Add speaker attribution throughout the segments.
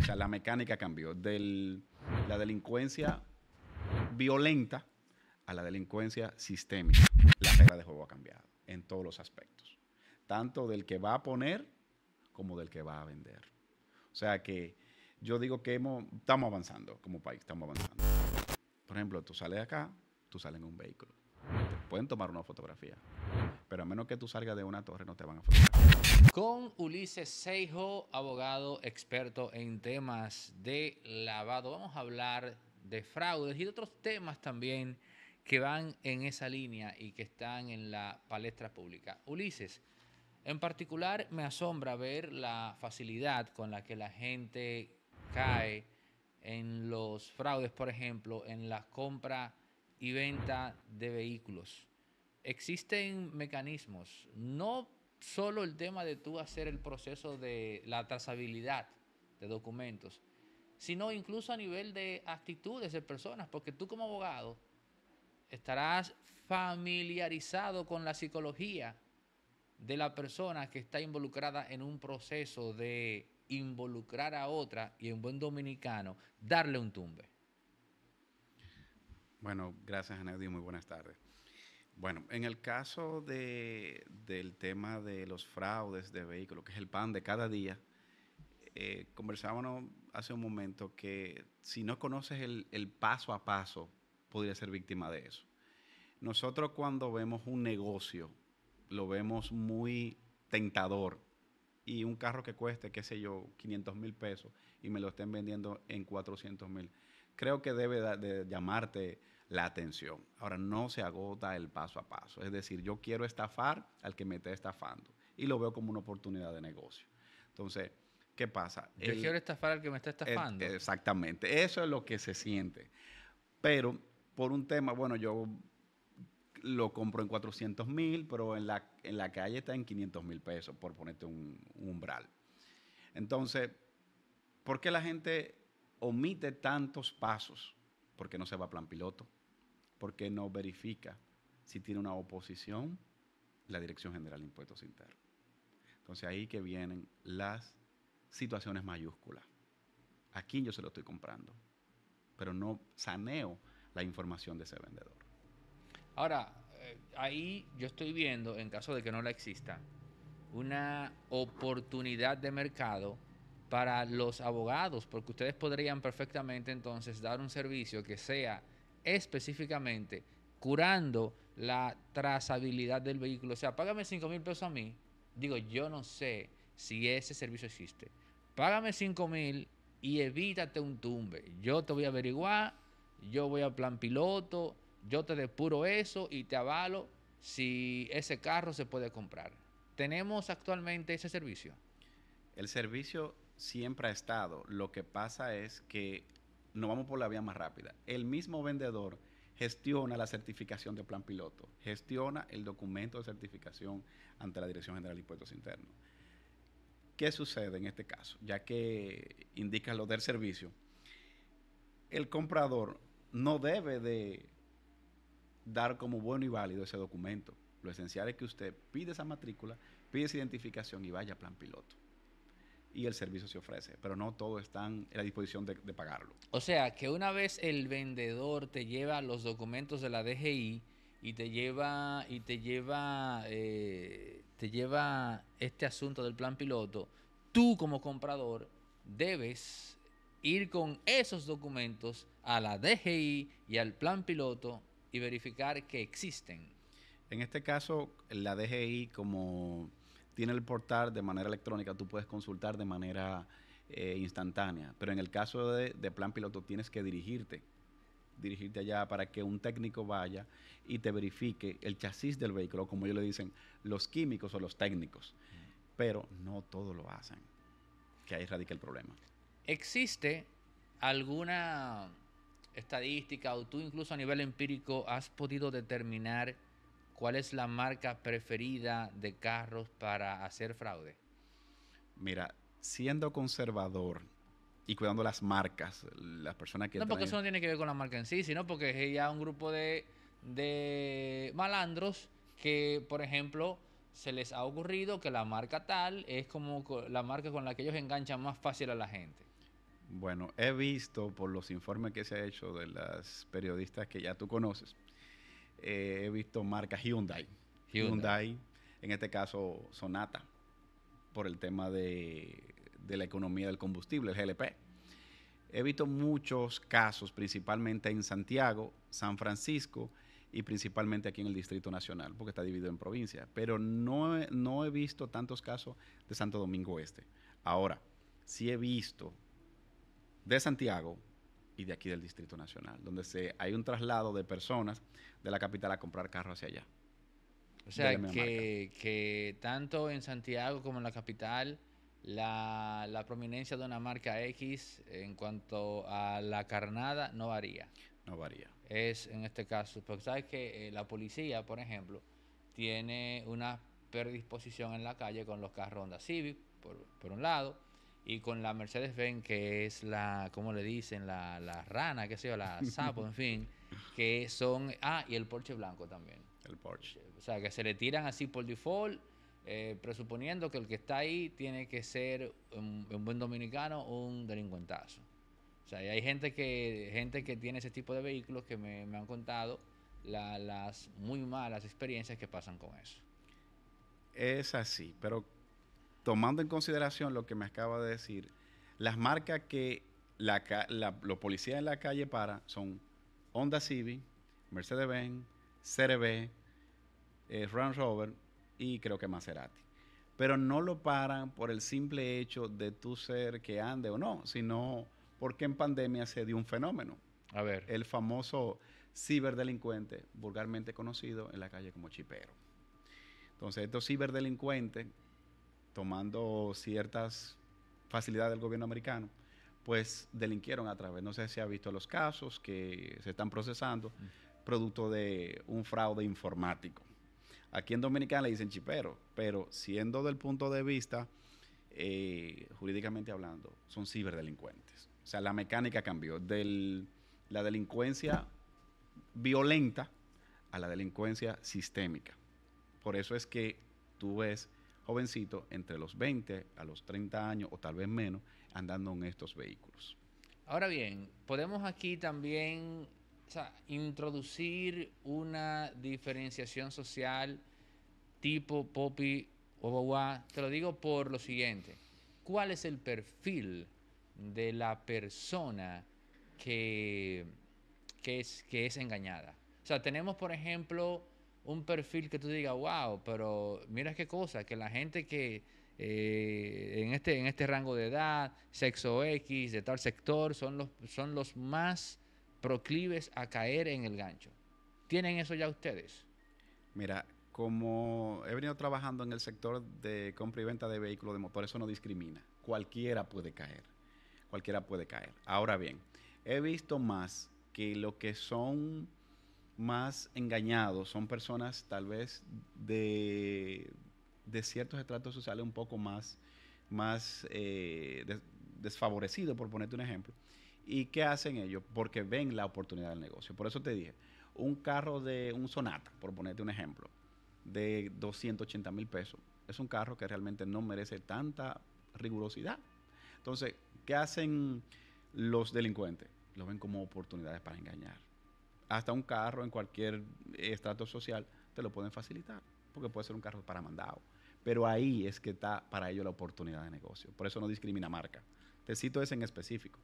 Speaker 1: O sea, la mecánica cambió. De la delincuencia violenta a la delincuencia sistémica. La regla de juego ha cambiado en todos los aspectos. Tanto del que va a poner como del que va a vender. O sea que yo digo que estamos avanzando como país, estamos avanzando. Por ejemplo, tú sales acá, tú sales en un vehículo. pueden tomar una fotografía pero a menos que tú salgas de una torre no te van a afectar.
Speaker 2: Con Ulises Seijo, abogado experto en temas de lavado, vamos a hablar de fraudes y de otros temas también que van en esa línea y que están en la palestra pública. Ulises, en particular me asombra ver la facilidad con la que la gente cae en los fraudes, por ejemplo, en la compra y venta de vehículos existen mecanismos, no solo el tema de tú hacer el proceso de la trazabilidad de documentos, sino incluso a nivel de actitudes de personas, porque tú como abogado estarás familiarizado con la psicología de la persona que está involucrada en un proceso de involucrar a otra y en buen dominicano darle un tumbe.
Speaker 1: Bueno, gracias y muy buenas tardes. Bueno, en el caso del tema de los fraudes de vehículos, que es el pan de cada día, eh, conversábamos hace un momento que si no conoces el, paso a paso, podría ser víctima de eso. Nosotros cuando vemos un negocio, lo vemos muy tentador y un carro que cueste, qué sé yo, 500 mil pesos y me lo estén vendiendo en 400 mil. Creo que debe de llamarte la atención. Ahora, no se agota el paso a paso. Es decir, yo quiero estafar al que me está estafando y lo veo como una oportunidad de negocio. Entonces, ¿qué pasa? Yo quiero estafar al que
Speaker 2: me está estafando.
Speaker 1: exactamente, eso es lo que se siente. Pero por un tema, bueno, yo lo compro en 400 mil, pero en la, en la calle está en 500 mil pesos, por ponerte un, un umbral. Entonces, ¿por qué la gente omite tantos pasos? Porque no se va a plan piloto porque no verifica si tiene una oposición la Dirección General de Impuestos Internos. Entonces ahí que vienen las situaciones mayúsculas. Aquí yo se lo estoy comprando? Pero no saneo la información de ese vendedor.
Speaker 2: Ahora, eh, ahí yo estoy viendo, en caso de que no la exista, una oportunidad de mercado para los abogados, porque ustedes podrían perfectamente entonces dar un servicio que sea específicamente curando la trazabilidad del vehículo. O sea, págame 5 mil pesos a mí. Digo, yo no sé si ese servicio existe. Págame 5 mil y evítate un tumbe. Yo te voy a averiguar, yo voy al plan piloto, yo te depuro eso y te avalo si ese carro se puede comprar.
Speaker 1: ¿Tenemos actualmente ese servicio? El servicio siempre ha estado. Lo que pasa es que no vamos por la vía más rápida. El mismo vendedor gestiona la certificación de plan piloto, gestiona el documento de certificación ante la Dirección General de Impuestos Internos. ¿Qué sucede en este caso? Ya que indica lo del servicio, el comprador no debe de dar como bueno y válido ese documento. Lo esencial es que usted pide esa matrícula, pide esa identificación y vaya a plan piloto y el servicio se ofrece, pero no todos están a la disposición de, pagarlo.
Speaker 2: O sea, que una vez el vendedor te lleva los documentos de la DGI y te lleva y te lleva eh, te lleva este asunto del plan piloto, tú como comprador debes ir con esos documentos a la DGI y al plan piloto y verificar que existen.
Speaker 1: En este caso, la DGI como tiene el portal de manera electrónica, tú puedes consultar de manera eh, instantánea. Pero en el caso de, plan piloto tienes que dirigirte, dirigirte allá para que un técnico vaya y te verifique el chasis del vehículo, como ellos le dicen, los químicos o los técnicos. Pero no todos lo hacen, que ahí radica el problema.
Speaker 2: ¿Existe alguna estadística o tú incluso a nivel empírico has podido determinar ¿Cuál es la marca preferida de carros para hacer fraude?
Speaker 1: Mira, siendo conservador y cuidando las marcas, las personas que... No, porque eso no
Speaker 2: tiene que ver con la marca en sí, sino porque es ya un grupo de, malandros que, por ejemplo, se les ha ocurrido que la marca tal es como la marca con la que ellos enganchan más fácil a la gente.
Speaker 1: Bueno, he visto por los informes que se ha hecho de las periodistas que ya tú conoces, eh, he visto marcas Hyundai, Hyundai, en este caso Sonata, por el tema de, la economía del combustible, el GLP. He visto muchos casos, principalmente en Santiago, San Francisco y principalmente aquí en el Distrito Nacional, porque está dividido en provincias. Pero no, no he visto tantos casos de Santo Domingo Este. Ahora, sí he visto de Santiago y de aquí del Distrito Nacional, donde se, hay un traslado de personas de la capital a comprar carro hacia allá. O sea, que, que,
Speaker 2: tanto en Santiago como en la capital, la, la, prominencia de una marca X en cuanto a la carnada no varía. No varía. Es en este caso, porque sabes que eh, la policía, por ejemplo, tiene una predisposición en la calle con los carros Honda Civic, por, por un lado, y con la Mercedes-Benz, que es la, ¿cómo le dicen? La, rana, qué sé yo, la sapo, en fin, que son... Ah, y el Porsche blanco también. El Porsche. O sea, que se le tiran así por default, eh, presuponiendo que el que está ahí tiene que ser un, buen dominicano un delincuentazo. O sea, hay gente que, gente que tiene ese tipo de vehículos que me, han contado las muy malas experiencias que pasan con eso.
Speaker 1: Es así, pero tomando en consideración lo que me acaba de decir, las marcas que los policías en la calle paran son Honda Civic, Mercedes-Benz, CRB, eh, Range Rover y creo que Maserati. Pero no lo paran por el simple hecho de tú ser que ande o no, sino porque en pandemia se dio un fenómeno. A ver. El famoso ciberdelincuente, vulgarmente conocido en la calle como chipero. Entonces, estos ciberdelincuentes tomando ciertas facilidades del gobierno americano, pues delinquieron a través. No sé si ha visto los casos que se están procesando, producto de un fraude informático. Aquí en Dominicana le dicen chipero, pero siendo del punto de vista, eh, jurídicamente hablando, son ciberdelincuentes. O sea, la mecánica cambió. de la delincuencia violenta a la delincuencia sistémica. Por eso es que tú ves Jovencito, entre los 20 a los 30 años o tal vez menos andando en estos vehículos. Ahora bien, podemos aquí también
Speaker 2: introducir una diferenciación social tipo Popi Obawa. Te lo digo por lo siguiente. ¿Cuál es el perfil de la persona que, es, que es engañada? O sea, tenemos, por ejemplo, un perfil que tú digas, wow, pero mira qué cosa, que la gente que eh, en, este, en este rango de edad, sexo X, de tal sector, son los, son los más proclives a caer en el gancho. ¿Tienen eso ya ustedes?
Speaker 1: Mira, como he venido trabajando en el sector de compra y venta de vehículos de motor, eso no discrimina. Cualquiera puede caer. Cualquiera puede caer. Ahora bien, he visto más que lo que son más engañados son personas tal vez de, ciertos estratos sociales un poco más, más eh, desfavorecidos, por ponerte un ejemplo. ¿Y qué hacen ellos? Porque ven la oportunidad del negocio. Por eso te dije, un carro de un Sonata, por ponerte un ejemplo, de 280 mil pesos, es un carro que realmente no merece tanta rigurosidad. Entonces, ¿qué hacen los delincuentes? Lo ven como oportunidades para engañar hasta un carro en cualquier estrato social, te lo pueden facilitar, porque puede ser un carro para mandado. Pero ahí es que está para ellos la oportunidad de negocio. Por eso no discrimina marca. Te cito ese en específico.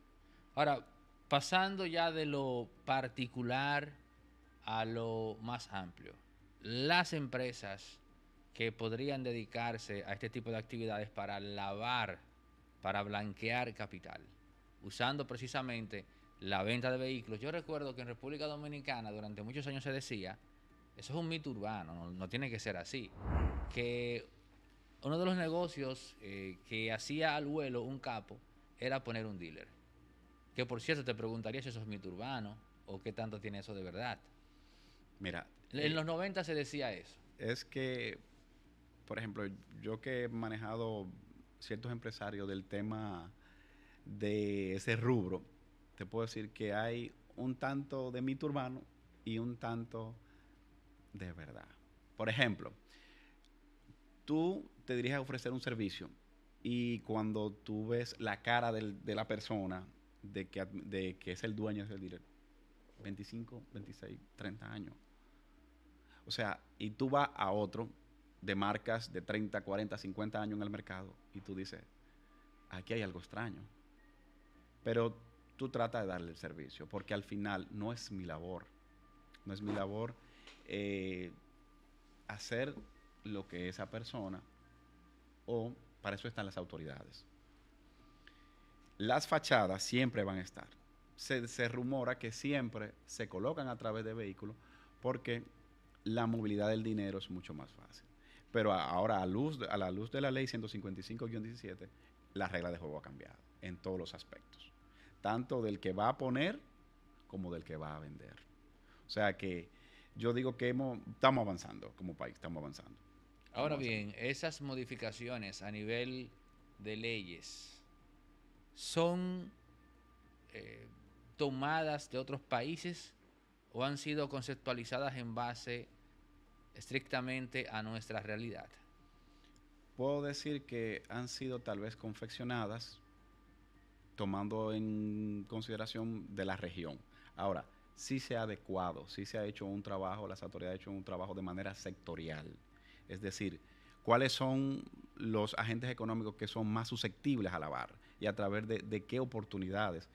Speaker 1: Ahora, pasando ya de
Speaker 2: lo particular a lo más amplio, las empresas que podrían dedicarse a este tipo de actividades para lavar, para blanquear capital, usando precisamente la venta de vehículos. Yo recuerdo que en República Dominicana durante muchos años se decía, eso es un mito urbano, no, tiene que ser así, que uno de los negocios eh, que hacía al vuelo un capo era poner un dealer. Que por cierto te preguntaría si eso es mito urbano o qué tanto tiene eso de verdad.
Speaker 1: Mira. En eh, los
Speaker 2: 90 se decía eso.
Speaker 1: Es que, por ejemplo, yo que he manejado ciertos empresarios del tema de ese rubro, te puedo decir que hay un tanto de mito urbano y un tanto de verdad. Por ejemplo, tú te diriges a ofrecer un servicio y cuando tú ves la cara de la persona de que, de que es el dueño, es el director, 25, 26, 30 años. O sea, y tú vas a otro de marcas de 30, 40, 50 años en el mercado y tú dices, aquí hay algo extraño. Pero tú trata de darle el servicio, porque al final no es mi labor, no es mi labor eh, hacer lo que esa persona o para eso están las autoridades. Las fachadas siempre van a estar. Se, rumora que siempre se colocan a través de vehículos porque la movilidad del dinero es mucho más fácil. Pero ahora a, a la luz de la ley 155-17, la regla de juego ha cambiado en todos los aspectos tanto del que va a poner como del que va a vender. O sea que yo digo que estamos avanzando como país, estamos avanzando.
Speaker 2: Ahora bien, esas modificaciones a nivel de leyes
Speaker 1: son
Speaker 2: eh, tomadas de otros países o han sido conceptualizadas en base estrictamente a nuestra realidad?
Speaker 1: Puedo decir que han sido tal vez confeccionadas tomando en consideración de la región. Ahora, si se ha adecuado, si se ha hecho un trabajo, las autoridades han hecho un trabajo de manera sectorial. Es decir, cuáles son los agentes económicos que son más susceptibles a lavar y a través de, qué oportunidades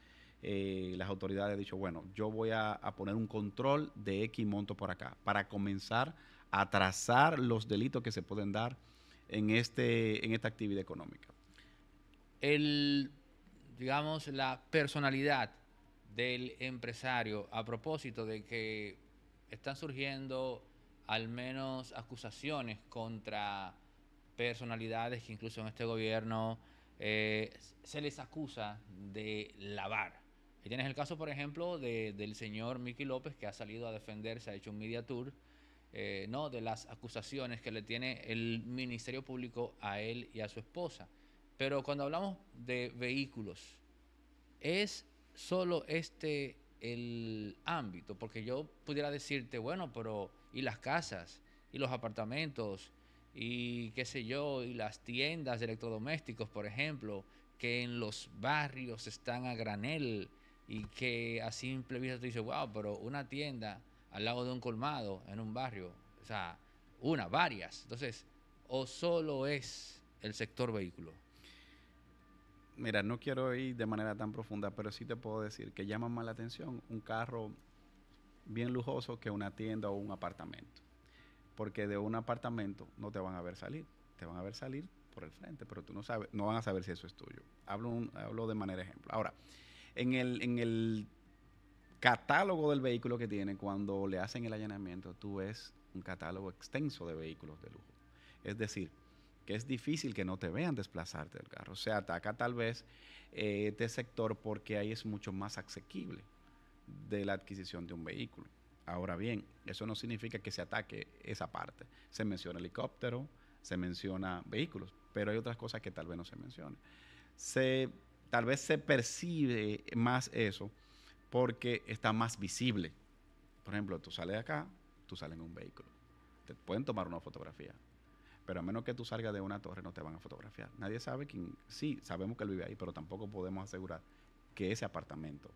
Speaker 1: eh, las autoridades han dicho, bueno, yo voy a, poner un control de X monto por acá para comenzar a trazar los delitos que se pueden dar en, este, en esta actividad económica.
Speaker 2: El digamos, la personalidad del empresario a propósito de que están surgiendo al menos acusaciones contra personalidades que incluso en este gobierno eh, se les acusa de lavar. Y tienes el caso, por ejemplo, del señor Miki López que ha salido a defenderse, ha hecho un media tour, eh, ¿no? de las acusaciones que le tiene el Ministerio Público a él y a su esposa. Pero cuando hablamos de vehículos, es solo este el ámbito, porque yo pudiera decirte, bueno, pero y las casas, y los apartamentos, y qué sé yo, y las tiendas de electrodomésticos, por ejemplo, que en los barrios están a granel y que a simple vista te dices, wow, pero una tienda al lado de un colmado en un barrio, o sea, una, varias. Entonces, o solo
Speaker 1: es el sector vehículo mira, no quiero ir de manera tan profunda, pero sí te puedo decir que llama más la atención un carro bien lujoso que una tienda o un apartamento. Porque de un apartamento no te van a ver salir, te van a ver salir por el frente, pero tú no sabes, no van a saber si eso es tuyo. Hablo, hablo de manera ejemplo. Ahora, en el, en el catálogo del vehículo que tiene, cuando le hacen el allanamiento, tú ves un catálogo extenso de vehículos de lujo. Es decir, que es difícil que no te vean desplazarte del carro. Se ataca tal vez eh, este sector porque ahí es mucho más asequible de la adquisición de un vehículo. Ahora bien, eso no significa que se ataque esa parte. Se menciona helicóptero, se menciona vehículos, pero hay otras cosas que tal vez no se mencionen. Se, tal vez se percibe más eso porque está más visible. Por ejemplo, tú sales de acá, tú sales en un vehículo. Te pueden tomar una fotografía, pero a menos que tú salgas de una torre, no te van a fotografiar. Nadie sabe quién. Sí, sabemos que él vive ahí, pero tampoco podemos asegurar que ese apartamento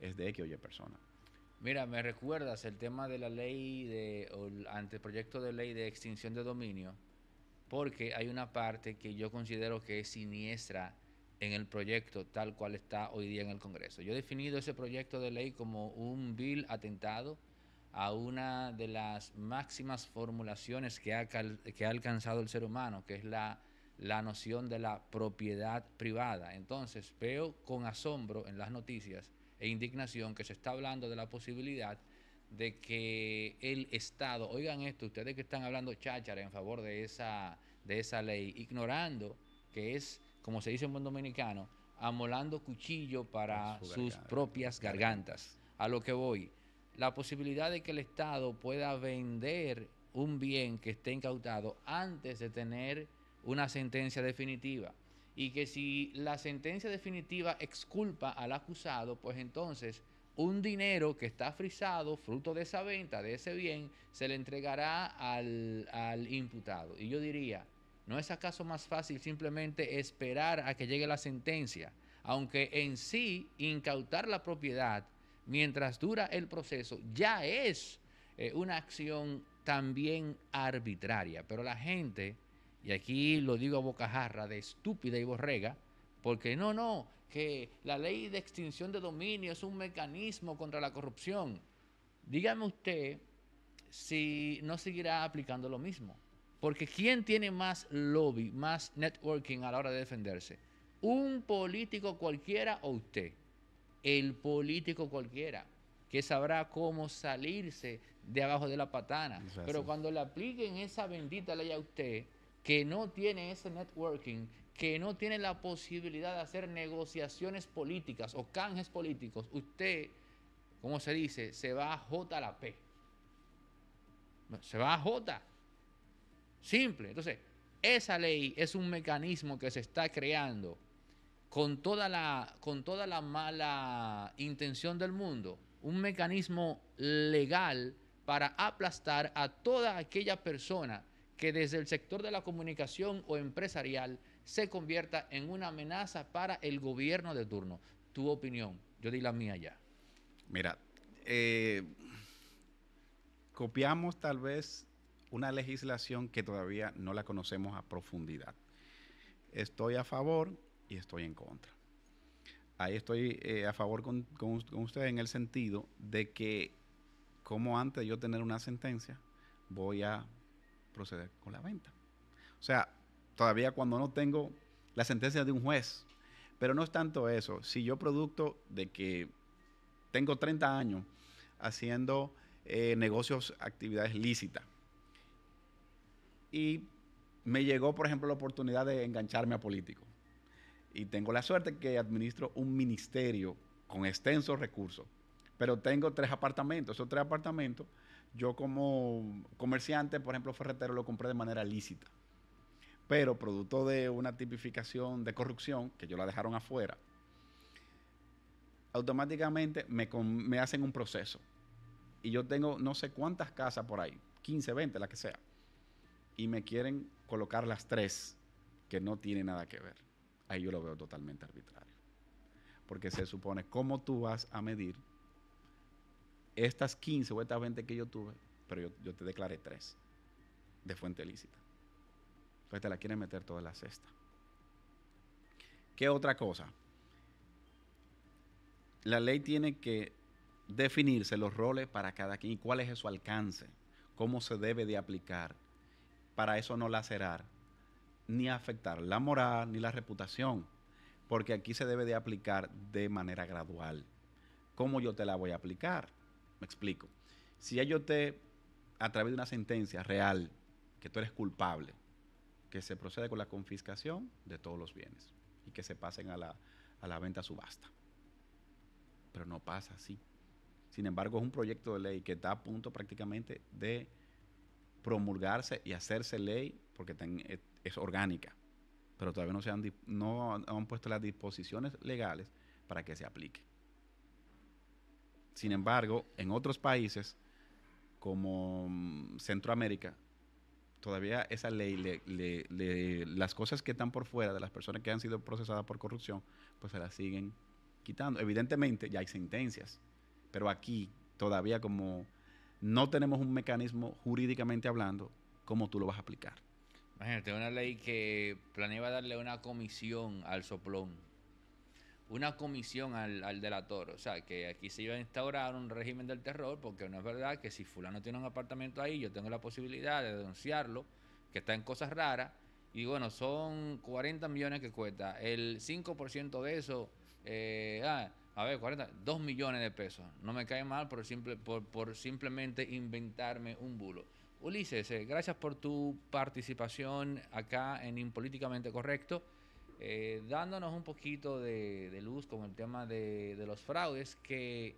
Speaker 1: es de X o Y persona.
Speaker 2: Mira, me recuerdas el tema de la ley de, anteproyecto de ley de extinción de dominio, porque hay una parte que yo considero que es siniestra en el proyecto tal cual está hoy día en el Congreso. Yo he definido ese proyecto de ley como un vil atentado a una de las máximas formulaciones que ha, que ha alcanzado el ser humano, que es la, noción de la propiedad privada. Entonces veo con asombro en las noticias e indignación que se está hablando de la posibilidad de que el Estado, oigan esto, ustedes que están hablando cháchara en favor de esa, de esa ley, ignorando que es, como se dice en buen dominicano, amolando cuchillo para sus propias gargantas. A lo que voy, la posibilidad de que el Estado pueda vender un bien que esté incautado antes de tener una sentencia definitiva. Y que si la sentencia definitiva exculpa al acusado, pues entonces un dinero que está frisado, fruto de esa venta, de ese bien, se le entregará al, al imputado. Y yo diría, ¿no es acaso más fácil simplemente esperar a que llegue la sentencia? Aunque en sí incautar la propiedad mientras dura el proceso, ya es eh, una acción también arbitraria. Pero la gente, y aquí lo digo a bocajarra, de estúpida y borrega, porque no, no, que la ley de extinción de dominio es un mecanismo contra la corrupción. Dígame usted si no seguirá aplicando lo mismo. Porque ¿quién tiene más lobby, más networking a la hora de defenderse? ¿Un político cualquiera o usted? el político cualquiera, que sabrá cómo salirse de abajo de la patana. Pero cuando le apliquen esa bendita ley a usted, que no tiene ese networking, que no tiene la posibilidad de hacer negociaciones políticas o canjes políticos, usted, como se dice, se va a J a la P. Se va a J. Simple. Entonces, esa ley es un mecanismo que se está creando con toda la, con toda la mala intención del mundo, un mecanismo legal para aplastar a toda aquella persona que desde el sector de la comunicación o empresarial se convierta en una amenaza para el gobierno de turno. Tu opinión, yo di la mía ya.
Speaker 1: Mira, eh, copiamos tal vez una legislación que todavía no la conocemos a profundidad. Estoy a favor y estoy en contra. Ahí estoy eh, a favor con, con, ustedes en el sentido de que como antes de yo tener una sentencia, voy a proceder con la venta. O sea, todavía cuando no tengo la sentencia de un juez, pero no es tanto eso. Si yo producto de que tengo 30 años haciendo eh, negocios, actividades lícitas, y me llegó, por ejemplo, la oportunidad de engancharme a políticos y tengo la suerte que administro un ministerio con extensos recursos, pero tengo tres apartamentos. Esos tres apartamentos, yo como comerciante, por ejemplo, ferretero, lo compré de manera lícita, pero producto de una tipificación de corrupción, que yo la dejaron afuera, automáticamente me, hacen un proceso. Y yo tengo no sé cuántas casas por ahí, 15, 20, la que sea. Y me quieren colocar las tres, que no tiene nada que ver ahí yo lo veo totalmente arbitrario. Porque se supone cómo tú vas a medir estas 15 o estas 20 que yo tuve, pero yo, te declaré 3 de fuente lícita. Entonces te la quieren meter toda la cesta. ¿Qué otra cosa? La ley tiene que definirse los roles para cada quien y cuál es su alcance, cómo se debe de aplicar, para eso no lacerar ni afectar la moral ni la reputación, porque aquí se debe de aplicar de manera gradual. ¿Cómo yo te la voy a aplicar? Me explico. Si yo te, a través de una sentencia real, que tú eres culpable, que se procede con la confiscación de todos los bienes y que se pasen a la, a la venta subasta. Pero no pasa así. Sin embargo, es un proyecto de ley que está a punto prácticamente de promulgarse y hacerse ley, porque ten, eh, es orgánica, pero todavía no, se han, no han puesto las disposiciones legales para que se aplique. Sin embargo, en otros países como mm, Centroamérica, todavía esa ley, le, las cosas que están por fuera de las personas que han sido procesadas por corrupción, pues se las siguen quitando. Evidentemente ya hay sentencias, pero aquí todavía como no tenemos un mecanismo jurídicamente hablando, ¿cómo tú lo vas a aplicar?
Speaker 2: Imagínate, una ley que planeaba darle una comisión al soplón, una comisión al, al, delator. O sea, que aquí se iba a instaurar un régimen del terror, porque no es verdad que si fulano tiene un apartamento ahí, yo tengo la posibilidad de denunciarlo, que está en cosas raras. Y bueno, son 40 millones que cuesta. El 5% de eso, eh, ah, a ver, 40, 2 millones de pesos. No me cae mal por, simple, por simplemente inventarme un bulo. Ulises, eh, gracias por tu participación acá en Impolíticamente Correcto, eh, dándonos un poquito de, luz con el tema de, los fraudes, que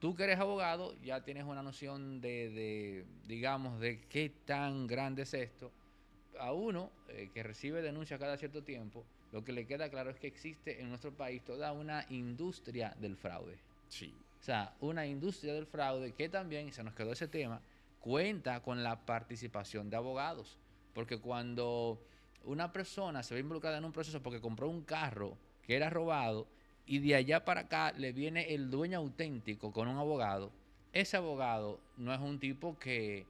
Speaker 2: tú que eres abogado ya tienes una noción de, digamos, de qué tan grande es esto. A uno eh, que recibe denuncias cada cierto tiempo, lo que le queda claro es que existe en nuestro país toda una industria del fraude. Sí. O sea, una industria del fraude que también, se nos quedó ese tema, cuenta con la participación de abogados. Porque cuando una persona se ve involucrada en un proceso porque compró un carro que era robado y de allá para acá le viene el dueño auténtico con un abogado, ese abogado no es un tipo que,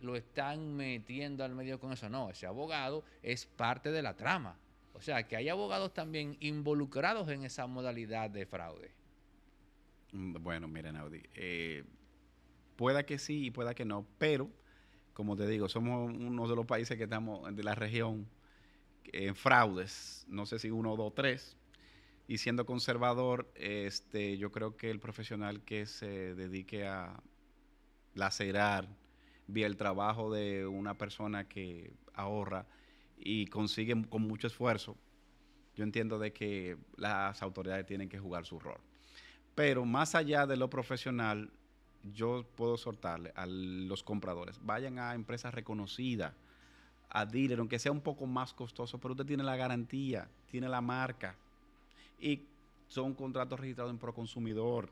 Speaker 2: lo están metiendo al medio con eso, no, ese abogado es parte de la trama. O sea, que hay abogados también involucrados en esa modalidad
Speaker 1: de fraude. Mm, bueno, miren, Audi. Eh, Pueda que sí y pueda que no, pero como te digo, somos uno de los países que estamos de la región en fraudes, no sé si uno, dos, tres. Y siendo conservador, este, yo creo que el profesional que se dedique a lacerar vía el trabajo de una persona que ahorra y consigue con mucho esfuerzo, yo entiendo de que las autoridades tienen que jugar su rol. Pero más allá de lo profesional, yo puedo soltarle a los compradores, vayan a empresas reconocidas, a dealer, aunque sea un poco más costoso, pero usted tiene la garantía, tiene la marca y son contratos registrados en Proconsumidor.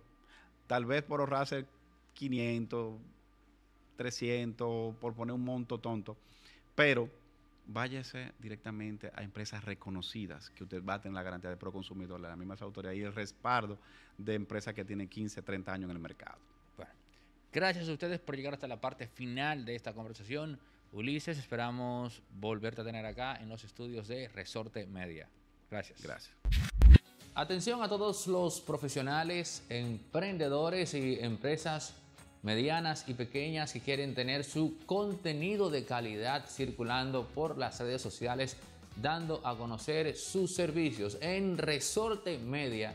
Speaker 1: Tal vez por ahorrarse 500, 300, por poner un monto tonto, pero váyase directamente a empresas reconocidas, que usted va a tener la garantía de Proconsumidor, la misma autoridad y el respaldo de empresas que tienen 15, 30 años en el mercado. Gracias a ustedes
Speaker 2: por llegar hasta la parte final de esta conversación. Ulises, esperamos volverte a tener acá en los estudios de Resorte Media. Gracias. Gracias. Atención a todos los profesionales, emprendedores y empresas medianas y pequeñas que quieren tener su contenido de calidad circulando por las redes sociales, dando a conocer sus servicios en Resorte Media